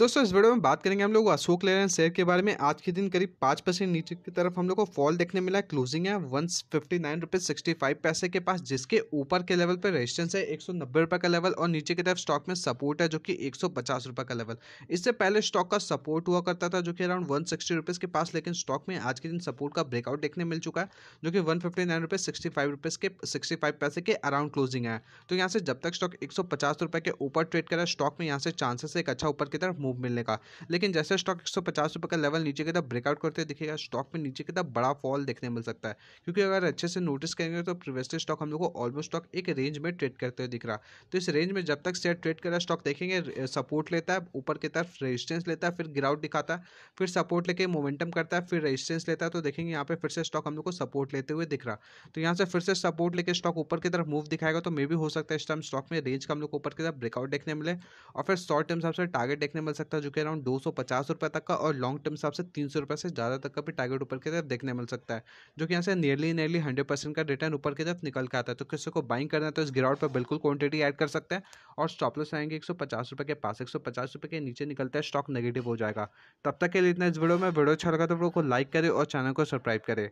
दोस्तों इस वीडियो में बात करेंगे हम लोग अशोक लेलैंड शेयर के बारे में आज के दिन करीब पाँच परसेंट नीचे की तरफ हम लोग को फॉल देखने मिला क्लोजिंग है one fifty nine rupees sixty five पैसे के पास जिसके ऊपर के लेवल पर रेजिस्टेंस है एक सौ नब्बे रुपये का लेवल और नीचे की तरफ स्टॉक में सपोर्ट है जो कि एक सौ पचास रुपये का लेवल इससे पहले स्टॉक का सपोर्ट हुआ करता था जो कि अराउंड वन सिक्सटी रुपीज़ के पास लेकिन स्टॉक में आज के दिन सपोर्ट का ब्रेकआउट देखने मिल चुका है जो कि one fifty nine rupees sixty five rupees के सिक्सटी फाइव पैसे के अराउंड क्लोजिंग है तो यहाँ से जब तक स्टॉक एक सौ पचास रुपये के ऊपर ट्रेड करा स्टॉक में यहाँ से चांसेस एक अच्छा ऊपर की तरफ मूव मिलने का लेकिन जैसे स्टॉक एक सौ का लेवल नीचे की तरफ ब्रेकआउट करते दिखेगा स्टॉक में नीचे की तरफ बड़ा फॉल देखने मिल सकता है क्योंकि अगर अच्छे से नोटिस करेंगे तो प्रीवियसली स्टॉक हम लोग को ऑलमोस्ट स्टॉक एक रेंज में ट्रेड करते हुए दिख रहा तो इस रेंज में जब तक शेयर ट्रेड कर स्टॉक देखेंगे सपोर्ट लेता है ऊपर की तरफ रेजिस्टेंस लेता है फिर गिराउट दिखाता है फिर सपोर्ट लेके मोमेंटम करता है फिर रेजिस्टेंस लेता है तो देखेंगे यहाँ पे फिर से स्टॉक हम लोग को सपोर्ट लेते हुए दिख रहा तो यहाँ से फिर से सपोर्ट लेके स्टॉक ऊपर की तरफ मूव दिखाएगा तो मे भी हो सकता है इस टाइम स्टॉक में रेंज का हम लोग को ऊपर की तरफ ब्रेकआउट देखने मिले और फिर शॉर्ट टर्म से टारगेट देखने मिल सकता जो कि अराउंड दो सौ पचास रुपए तक का और लॉन्ग टर्म हिसाब से तीन सौ रुपए से ज़्यादा तक का भी टारगेट ऊपर की तरफ देखने मिल सकता है जो कि यहाँ से नियरली नियरली हंड्रेड परसेंट का रिटर्न ऊपर की तरफ निकल के आता है तो किसी को बाइंग करना है तो इस गिरावट पर बिल्कुल क्वांटिटी एड कर सकते हैं और स्टॉप लॉस आएंगे एक सौ पचास रुपए के पास एक सौ पचास रुपए के नीचे निकलता है स्टॉक नेगेटिव हो जाएगा तब तक के लिए इतना इस वीडियो में वीडियो अच्छा लगा तो वीडियो को लाइक करें और चैनल को सब्सक्राइब करें